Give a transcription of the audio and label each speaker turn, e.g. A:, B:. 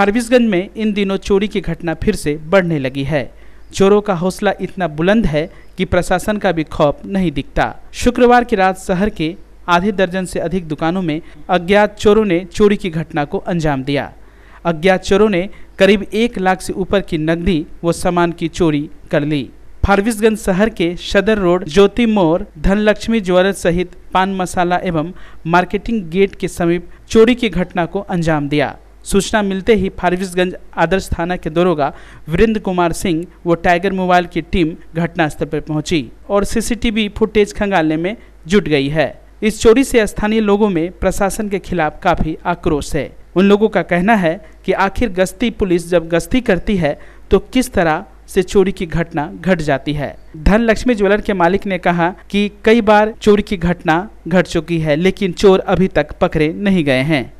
A: फारबिसगंज में इन दिनों चोरी की घटना फिर से बढ़ने लगी है चोरों का हौसला इतना बुलंद है कि प्रशासन का भी खौफ नहीं दिखता शुक्रवार की रात शहर के आधे दर्जन से अधिक दुकानों में अज्ञात चोरों ने चोरी की घटना को अंजाम दिया अज्ञात चोरों ने करीब एक लाख से ऊपर की नकदी व सामान की चोरी कर ली फारबिसगंज शहर के सदर रोड ज्योति मोर धनलक्ष्मी ज्वेलर सहित पान मसाला एवं मार्केटिंग गेट के समीप चोरी की घटना को अंजाम दिया सूचना मिलते ही फारबिसगंज आदर्श थाना के दरोगा वीरेंद्र कुमार सिंह व टाइगर मोबाइल की टीम घटनास्थल पर पहुंची और सीसीटीवी फुटेज खंगालने में जुट गई है इस चोरी से स्थानीय लोगों में प्रशासन के खिलाफ काफी आक्रोश है उन लोगों का कहना है कि आखिर गश्ती पुलिस जब गश्ती करती है तो किस तरह से चोरी की घटना घट जाती है धन लक्ष्मी ज्वेलर के मालिक ने कहा कि कई बार चोरी की घटना घट चुकी है लेकिन चोर अभी तक पकड़े नहीं गए हैं